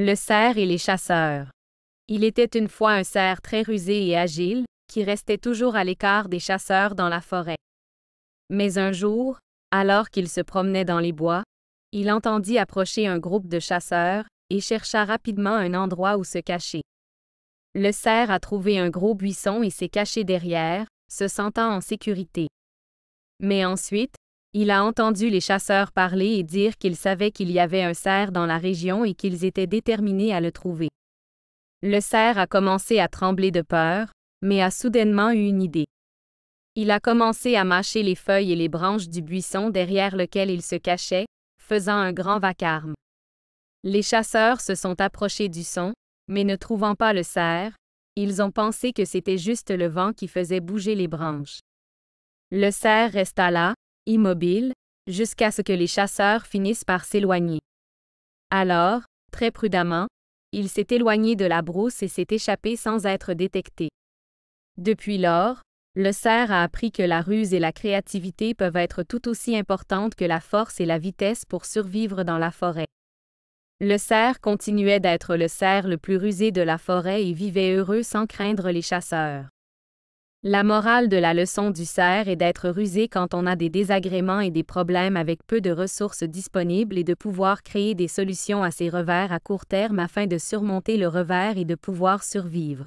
Le cerf et les chasseurs. Il était une fois un cerf très rusé et agile, qui restait toujours à l'écart des chasseurs dans la forêt. Mais un jour, alors qu'il se promenait dans les bois, il entendit approcher un groupe de chasseurs, et chercha rapidement un endroit où se cacher. Le cerf a trouvé un gros buisson et s'est caché derrière, se sentant en sécurité. Mais ensuite, il a entendu les chasseurs parler et dire qu'ils savaient qu'il y avait un cerf dans la région et qu'ils étaient déterminés à le trouver. Le cerf a commencé à trembler de peur, mais a soudainement eu une idée. Il a commencé à mâcher les feuilles et les branches du buisson derrière lequel il se cachait, faisant un grand vacarme. Les chasseurs se sont approchés du son, mais ne trouvant pas le cerf, ils ont pensé que c'était juste le vent qui faisait bouger les branches. Le cerf resta là, immobile, jusqu'à ce que les chasseurs finissent par s'éloigner. Alors, très prudemment, il s'est éloigné de la brousse et s'est échappé sans être détecté. Depuis lors, le cerf a appris que la ruse et la créativité peuvent être tout aussi importantes que la force et la vitesse pour survivre dans la forêt. Le cerf continuait d'être le cerf le plus rusé de la forêt et vivait heureux sans craindre les chasseurs. La morale de la leçon du cerf est d'être rusé quand on a des désagréments et des problèmes avec peu de ressources disponibles et de pouvoir créer des solutions à ces revers à court terme afin de surmonter le revers et de pouvoir survivre.